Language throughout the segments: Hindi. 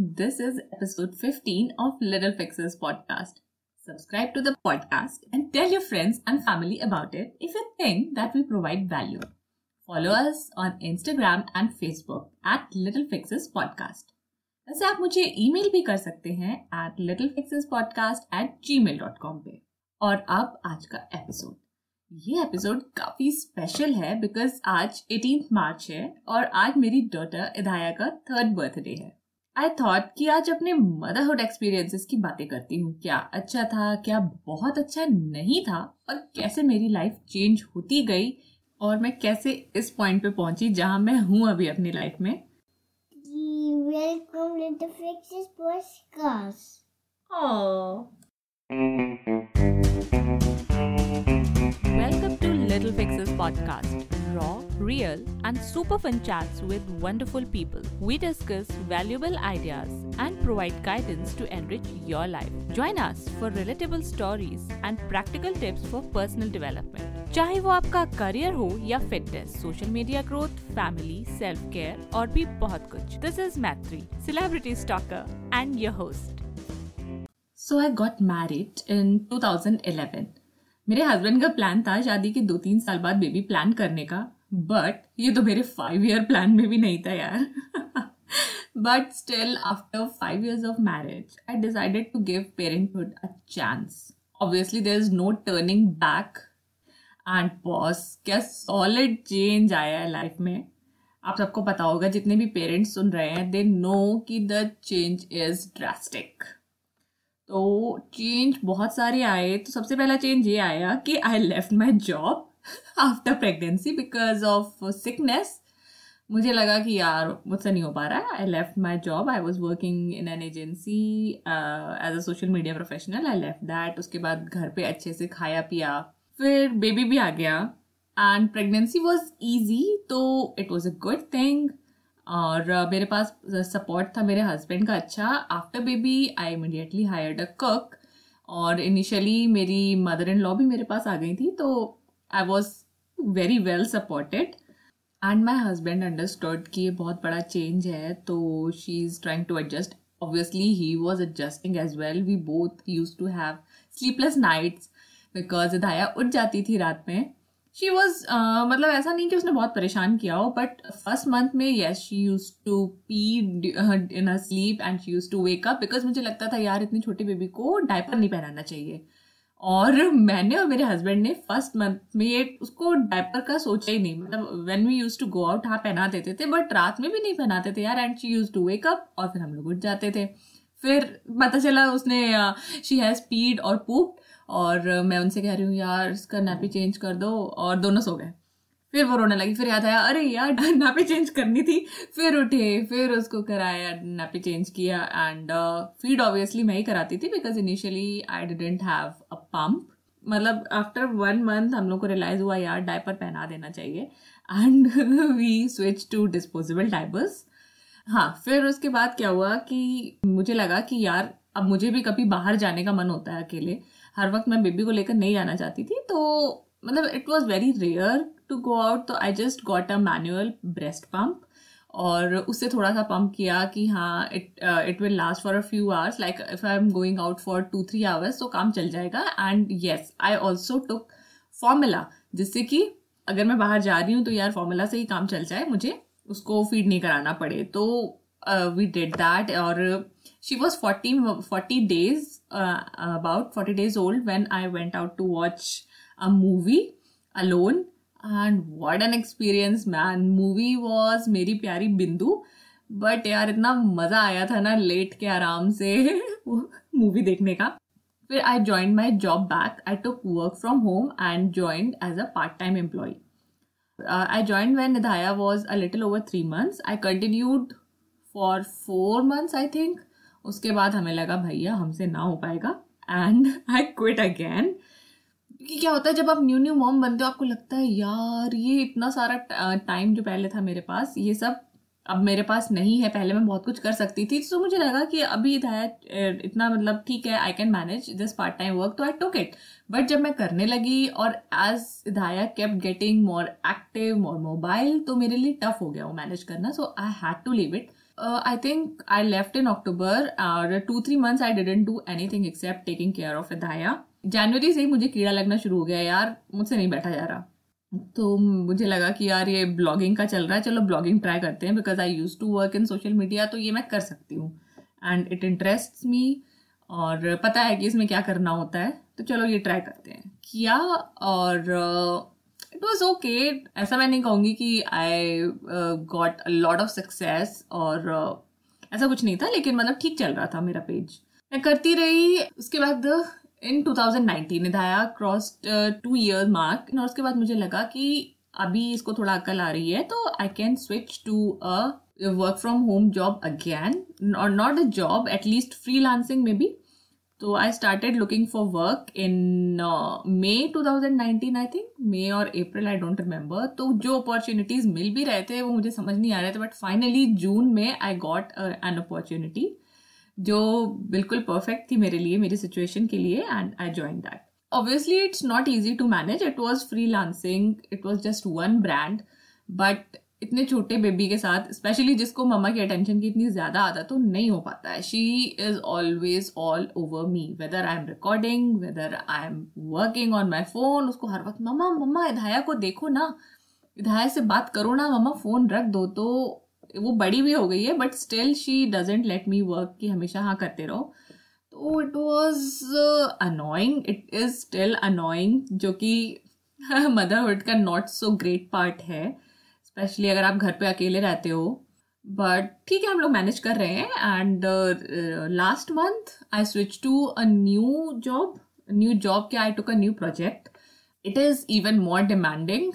This is episode 15 of Little Fixes podcast. Subscribe to the podcast and tell your friends and family about it if you think that we provide value. Follow us on Instagram and Facebook at Little Fixes Podcast. वैसे आप मुझे ईमेल भी कर सकते हैं at littlefixespodcast at gmail.com पे. और अब आज का episode. ये एपिसोड काफी स्पेशल है बिकॉज आज 18th March है और आज मेरी डॉटर इधाया का third birthday है आई थॉट कि आज अपने मदरहुड एक्सपीरियंसेस की बातें करती हूँ क्या अच्छा था क्या बहुत अच्छा नहीं था और कैसे मेरी लाइफ चेंज होती गई और मैं कैसे इस पॉइंट पे पहुंची जहाँ मैं हूँ अभी अपनी लाइफ में welcome Little Fixes podcast raw, real, and super fun chats with wonderful people. We discuss valuable ideas and provide guidance to enrich your life. Join us for relatable stories and practical tips for personal development. चाहे वो आपका करियर हो या fitness social media growth family self care और भी बहुत कुछ this is Maitri celebrity stalker and your host so I got married in 2011 मेरे हस्बैंड का प्लान था शादी के दो तीन साल बाद बेबी प्लान करने का बट ये तो मेरे फाइव ईयर प्लान में भी नहीं था यार but still after five years of marriage I decided to give parenthood a chance obviously there is no turning back and boss क्या सॉलिड चेंज आया है लाइफ में आप सबको पता होगा जितने भी पेरेंट्स सुन रहे हैं दे नो कि द चेंज इज ड्रास्टिक तो चेंज बहुत सारे आए तो सबसे पहला चेंज ये आया कि I left my job after pregnancy because of sickness मुझे लगा कि यार मुझसे नहीं हो पा रहा है I left my job I was working in an agency as a social media professional I left that उसके बाद घर पे अच्छे से खाया पिया फिर बेबी भी आ गया एंड प्रेगनेंसी वॉज ईजी तो it was a good thing और uh, मेरे पास सपोर्ट uh, था मेरे हस्बैंड का अच्छा after baby I immediately hired a cook और इनिशियली मेरी मदर इन लॉ भी मेरे पास आ गई थी तो I was very well supported and my husband understood कि ये बहुत बड़ा चेंज है तो she is trying to adjust obviously he was adjusting as well we both used to have sleepless nights because Daya उठ जाती थी रात में शी वॉज uh, मतलब ऐसा नहीं कि उसने बहुत परेशान किया हो बट फर्स्ट मंथ में ये she used to pee in a sleep and she used to wake up because मुझे लगता था यार इतनी छोटी बेबी को डायपर नहीं पहनाना चाहिए और मैंने और मेरे हस्बैंड ने फर्स्ट मंथ में ये उसको डायपर का सोचा ही नहीं मतलब when we used to go out हाँ पहना देते थे बट रात में भी नहीं पहनाते थे यार and she used to wake up और फिर हम लोग उठ जाते थे फिर पता चला उसने शी हैज़ पीड और पूप्ड और मैं उनसे कह रही हूँ यार इसका नापी चेंज कर दो और दोनों सो गए फिर वो रोने लगी फिर याद आया अरे यार नापी चेंज करनी थी फिर उठे फिर उसको कराया नापी चेंज किया एंड फीड ऑब्वियसली मैं ही कराती थी because initially I didn't have a pump मतलब आफ्टर वन मंथ हम लोग को रियलाइज हुआ यार डायपर पहना देना चाहिए and we switch to disposable diapers हाँ फिर उसके बाद क्या हुआ कि मुझे लगा कि यार अब मुझे भी कभी बाहर जाने का मन होता है अकेले हर वक्त मैं बेबी को लेकर नहीं जाना चाहती थी तो मतलब it was very rare to go out तो I just got a manual breast pump और उससे थोड़ा सा पम्प किया कि हाँ it it will last for a few hours like if I am going out for two three hours तो काम चल जाएगा and yes I also took formula जिससे कि अगर मैं बाहर जा रही हूँ तो यार फॉर्मूला से ही काम चल जाए मुझे उसको फीड नहीं कराना पड़े तो वी डिड दैट और she was 40, 40 days, uh, about 40 days old when I went out to watch a movie alone. And what an experience, man. Movie was Meri Pyari Bindu. But यार इतना मज़ा आया था ना लेट के आराम से मूवी देखने का फिर I join my job back I took work from home and joined as a part time employee I joined when निधाया was a little over three months I continued for four months I think उसके बाद हमें लगा भैया हमसे ना हो पाएगा एंड आई क्विट अगैन क्योंकि क्या होता है जब आप न्यू न्यू मॉम बनते हो आपको लगता है यार ये इतना सारा टाइम जो पहले था मेरे पास ये सब अब मेरे पास नहीं है पहले मैं बहुत कुछ कर सकती थी तो मुझे लगा कि अभी था इतना मतलब ठीक है I can manage this part time work तो आई टुक इट बट जब मैं करने लगी और as Dhaya kept getting more active more mobile तो मेरे लिए टफ हो गया वो मैनेज करना so I had to leave it uh, I think I left in October. और two three months I didn't do anything except taking care of Daya जनवरी से ही मुझे कीड़ा लगना शुरू हो गया यार मुझसे नहीं बैठा जा रहा तो मुझे लगा कि यार ये ब्लॉगिंग का चल रहा है चलो ब्लॉगिंग ट्राई करते हैं because I used to work in social media तो ये मैं कर सकती हूँ एंड इट इंटरेस्ट मी और पता है कि इसमें क्या करना होता है तो चलो ये ट्राई करते हैं किया और इट वॉज ओके ऐसा मैं नहीं कहूँगी कि I got a lot of success और uh, ऐसा कुछ नहीं था लेकिन मतलब ठीक चल रहा था मेरा पेज मैं करती रही उसके बाद इन 2019 निधाया क्रॉस टू ईयर मार्क और उसके बाद मुझे लगा कि अभी इसको थोड़ा अकल आ रही है तो I can switch to a work from home job again और not a job at least freelancing में भी तो I started looking for work in May 2019 I think May और अप्रैल आई डोंट रिमेम्बर तो जो अपॉर्चुनिटीज मिल भी रहे थे वो मुझे समझ नहीं आ रहे थे बट फाइनली जून में आई गॉट एन अपॉर्चुनिटी जो बिल्कुल परफेक्ट थी मेरे लिए मेरी सिचुएशन के लिए and I join that obviously it's not easy to manage it was freelancing it was just one brand but इतने छोटे बेबी के साथ स्पेशली जिसको मम्मा की अटेंशन की इतनी ज़्यादा आदत तो नहीं हो पाता है she is always all over me whether I am recording whether I am working on my phone उसको हर वक्त मम्मा मम्मा इधाया को देखो ना इधाया से बात करो ना मम्मा फ़ोन रख दो तो वो बड़ी भी हो गई है but still she doesn't let me work कि हमेशा हाँ करते रहो तो it was annoying it is still annoying जो कि मदरहुड का नॉट सो ग्रेट पार्ट है स्पेशली अगर आप घर पे अकेले रहते हो बट ठीक है हम लोग मैनेज कर रहे हैं and last month I switch to a new job new job क्या I took a new project it is even more demanding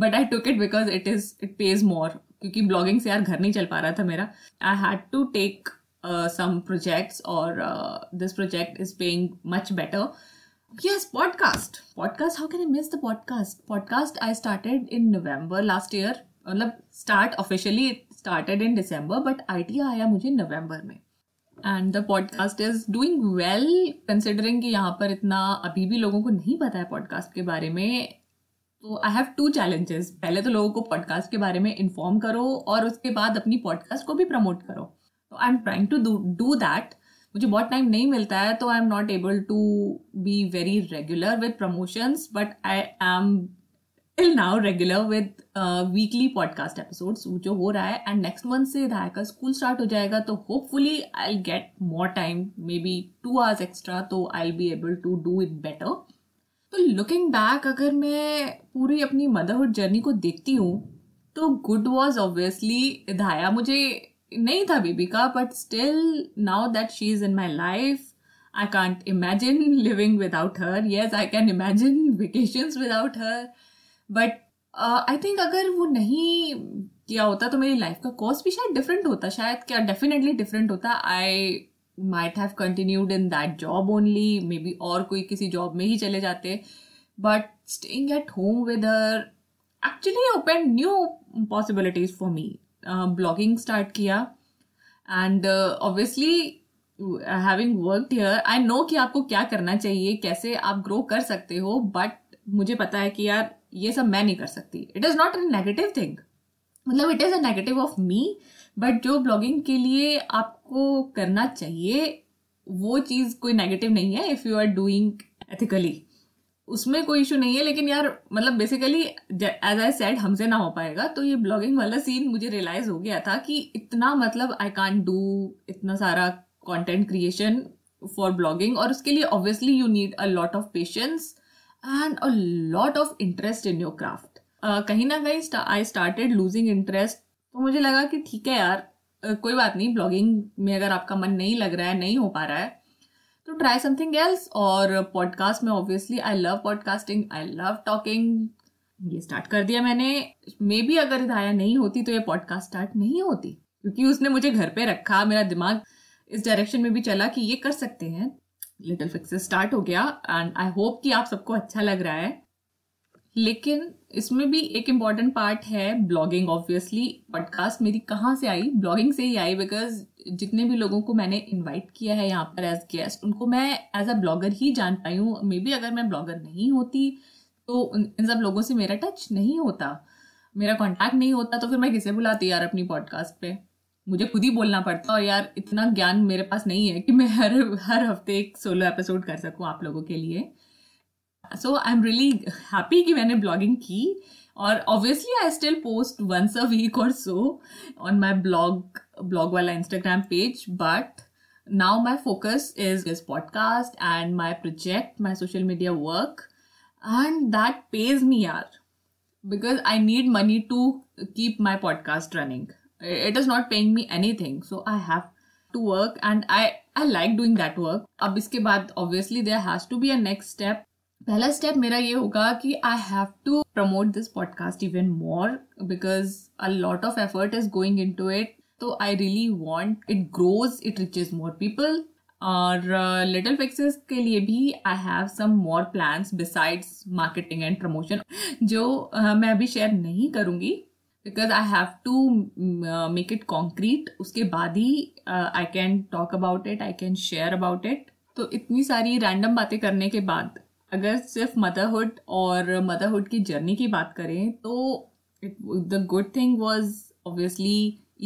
but I took it because it is it pays more क्योंकि ब्लॉगिंग से यार घर नहीं चल पा रहा था मेरा I had to take some projects और this project is paying much better yes podcast podcast how can i miss the podcast podcast i started in november last year मतलब स्टार्ट ऑफिशियली स्टार्टेड इन दिसंबर बट आइडिया आया मुझे नवंबर में and the podcast is doing well considering कि यहाँ पर इतना अभी भी लोगों को नहीं पता है पॉडकास्ट के बारे में तो आई हैव टू चैलेंजेस पहले तो लोगों को पॉडकास्ट के बारे में इन्फॉर्म करो और उसके बाद अपनी पॉडकास्ट को भी प्रमोट करो तो I am trying to do that मुझे बहुत टाइम नहीं मिलता है तो I am not able to be very regular with promotions but I am till now regular with weekly podcast episode जो हो रहा है एंड नेक्स्ट मंथ से रहा का स्कूल स्टार्ट हो जाएगा तो hopefully I get more time maybe two hours extra तो I be able to do it better तो लुकिंग बैक अगर मैं पूरी अपनी मदरहुड जर्नी को देखती हूँ तो गुड वॉज ऑब्वियसली धाया मुझे नहीं था बेबी का but still now that she is in my life I can't imagine living without her yes I can imagine vacations without her but I think अगर वो नहीं किया होता तो मेरी लाइफ का कोर्स भी शायद डिफरेंट होता शायद क्या डेफिनेटली डिफरेंट होता I might have continued in that job only maybe और कोई किसी जॉब में ही चले जाते but staying at home with her actually open new possibilities for me blogging start किया and obviously having work here I know कि आपको क्या करना चाहिए कैसे आप ग्रो कर सकते हो बट मुझे पता है कि यार ये सब मैं नहीं कर सकती it is not a negative thing मतलब it is a negative of me but जो ब्लॉगिंग के लिए आपको करना चाहिए वो चीज़ कोई नेगेटिव नहीं है if you are doing ethically उसमें कोई इशू नहीं है लेकिन यार मतलब बेसिकली एज आई सेड हमसे ना हो पाएगा तो ये ब्लॉगिंग वाला सीन मुझे रियलाइज हो गया था कि इतना मतलब आई कान डू इतना सारा कॉन्टेंट क्रिएशन फॉर ब्लॉगिंग और उसके लिए obviously you need a lot of patience and a lot of interest in your craft कहीं ना कहीं आई स्टार्टेड लूजिंग इंटरेस्ट तो मुझे लगा कि ठीक है यार कोई बात नहीं ब्लॉगिंग में अगर आपका मन नहीं लग रहा है नहीं हो पा रहा है तो ट्राई समथिंग एल्स और पॉडकास्ट में obviously I love podcasting I love talking ये स्टार्ट कर दिया मैंने मे बी अगर हिदाया नहीं होती तो ये पॉडकास्ट स्टार्ट नहीं होती क्योंकि उसने मुझे घर पे रखा मेरा दिमाग इस डायरेक्शन में भी चला कि ये कर सकते हैं लिटिल फिक्सेस स्टार्ट हो गया एंड आई होप कि आप सबको अच्छा लग रहा है लेकिन इसमें भी एक इम्पॉर्टेंट पार्ट है ब्लॉगिंग ऑब्वियसली पॉडकास्ट मेरी कहाँ से आई ब्लॉगिंग से ही आई बिकॉज जितने भी लोगों को मैंने इनवाइट किया है यहाँ पर एज गेस्ट उनको मैं एज अ ब्लॉगर ही जान पाई हूँ मे बी अगर मैं ब्लॉगर नहीं होती तो इन सब लोगों से मेरा टच नहीं होता मेरा कॉन्टैक्ट नहीं होता तो फिर मैं किसे बुलाती यार अपनी पॉडकास्ट पर मुझे खुद ही बोलना पड़ता है और यार इतना ज्ञान मेरे पास नहीं है कि मैं हर हर हफ्ते एक सोलो एपिसोड कर सकूँ आप लोगों के लिए so I am really happy कि मैंने ब्लॉगिंग की और obviously I still post once a week और so on my blog blog वाला Instagram page but now my focus is this podcast and my project my social media work and that pays me are because I need money to keep my podcast running it is not paying me anything so i have to work and i i like doing that work अब इसके बाद obviously there has to be a next step पहला स्टेप मेरा ये होगा कि I have to promote this podcast even more because a lot of effort is going into it इट तो I really want it grows it reaches more people और लिटिल uh, फिक्सेस के लिए भी I have some more plans besides marketing and promotion जो uh, मैं अभी शेयर नहीं करूँगी because I have to make it concrete उसके बाद ही I can talk about it I can share about it तो इतनी सारी रैंडम बातें करने के बाद अगर सिर्फ मदरहुड और मदरहुड की जर्नी की बात करें तो the good thing was obviously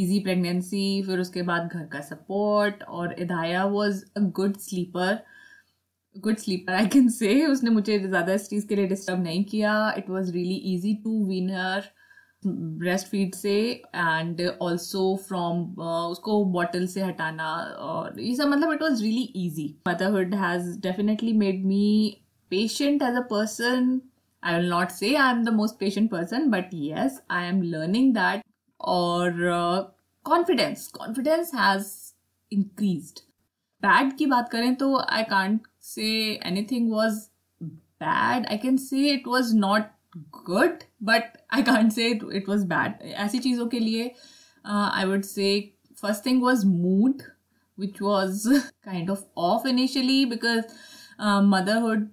easy pregnancy फिर उसके बाद घर का सपोर्ट और इधाया was a good sleeper good sleeper I can say उसने मुझे ज़्यादा इस चीज़ के लिए डिस्टर्ब नहीं किया it was really easy to wean her breast feed से एंड ऑल्सो फ्रॉम उसको बॉटल से हटाना और ये सब मतलब it was really easy motherhood has definitely made me patient as a person I will not say I am the most patient person but yes I am learning that और confidence confidence has increase bad की बात करें तो I can't say anything was bad I can say it was not good but I can't say it was bad ऐसी चीज़ों के लिए I would say first thing was mood which was kind of off initially because motherhood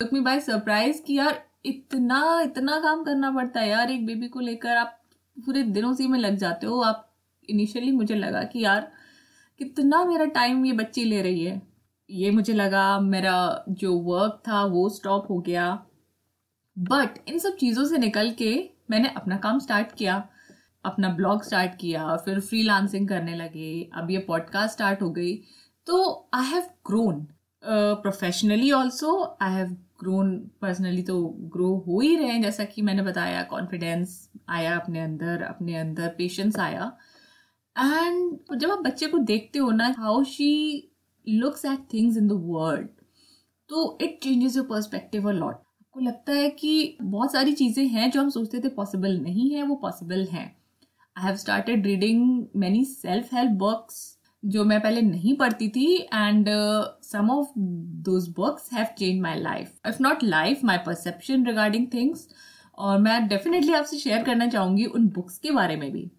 took me by surprise कि यार इतना इतना काम करना पड़ता है यार एक बेबी को लेकर आप पूरे दिनों से में लग जाते हो आप इनिशियली मुझे लगा कि यार कितना मेरा टाइम ये बच्ची ले रही है ये मुझे लगा मेरा जो वर्क था वो स्टॉप हो गया बट इन सब चीज़ों से निकल के मैंने अपना काम स्टार्ट किया अपना ब्लॉग स्टार्ट किया फिर फ्रीलांसिंग करने लगे अब ये पॉडकास्ट स्टार्ट हो गई तो I have grown professionally also I have grown personally तो ग्रो हो ही रहे हैं जैसा कि मैंने बताया कॉन्फिडेंस आया अपने अंदर अपने अंदर पेशेंस आया एंड जब आप बच्चे को देखते हो ना how she looks at things in the world तो it changes your perspective a lot को लगता है कि बहुत सारी चीज़ें हैं जो हम सोचते थे पॉसिबल नहीं है वो पॉसिबल हैं I have started reading many self help books जो मैं पहले नहीं पढ़ती थी and some of those books have change my life if not life my perception regarding things और मैं डेफिनेटली आपसे शेयर करना चाहूँगी उन बुक्स के बारे में भी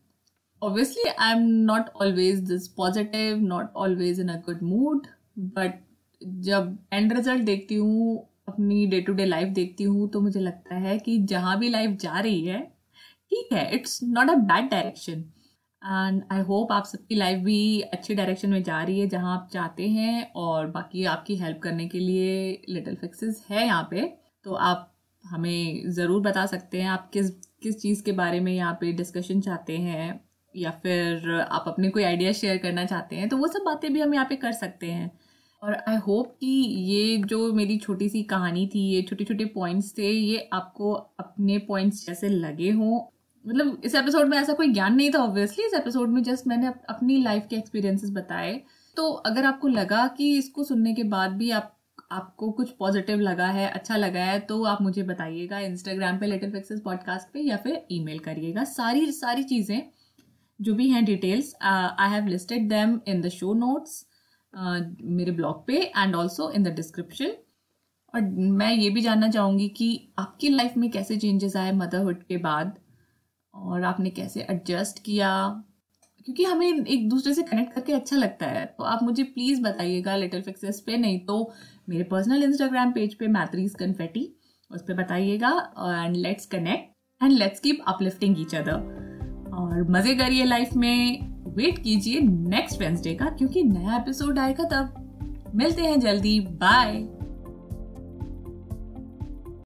obviously I am not always this positive not always in a good mood but जब एंड रिजल्ट देखती हूँ अपनी डे टू डे लाइफ देखती हूँ तो मुझे लगता है कि जहाँ भी लाइफ जा रही है ठीक है it's not a bad direction and I hope आप सबकी लाइफ भी अच्छे डायरेक्शन में जा रही है जहाँ आप चाहते हैं और बाकी आपकी हेल्प करने के लिए लिटिल फिक्सेस है यहाँ पे तो आप हमें ज़रूर बता सकते हैं आप किस किस चीज़ के बारे में यहाँ पे डिस्कशन चाहते हैं या फिर आप अपने कोई आइडिया शेयर करना चाहते हैं तो वो सब बातें भी हम यहाँ पे कर सकते हैं और आई होप कि ये जो मेरी छोटी सी कहानी थी ये छोटे छोटे पॉइंट्स थे ये आपको अपने पॉइंट्स जैसे लगे हों मतलब इस एपिसोड में ऐसा कोई ज्ञान नहीं था ऑब्वियसली इस एपिसोड में जस्ट मैंने अपनी लाइफ के एक्सपीरियंसेस बताए तो अगर आपको लगा कि इसको सुनने के बाद भी आप आपको कुछ पॉजिटिव लगा है अच्छा लगा है तो आप मुझे बताइएगा इंस्टाग्राम पे लेटर फिक्सेस पॉडकास्ट पे या फिर ईमेल करिएगा सारी सारी चीज़ें जो भी हैं details I have listed them in the show notes मेरे ब्लॉग पे and also in the description और मैं ये भी जानना चाहूँगी कि आपकी लाइफ में कैसे चेंजेस आए मदरहुड के बाद और आपने कैसे एडजस्ट किया क्योंकि हमें एक दूसरे से कनेक्ट करके अच्छा लगता है तो आप मुझे प्लीज़ बताइएगा लिटिल फिक्सेस पे नहीं तो मेरे पर्सनल इंस्टाग्राम पेज पे मैथरीज कन्फेटी उस पर बताइएगा and let's connect and let's keep uplifting each other और मज़े करिए लाइफ में वेट कीजिए नेक्स्ट वेंसडे का क्योंकि नया एपिसोड आएगा तब मिलते हैं जल्दी बाय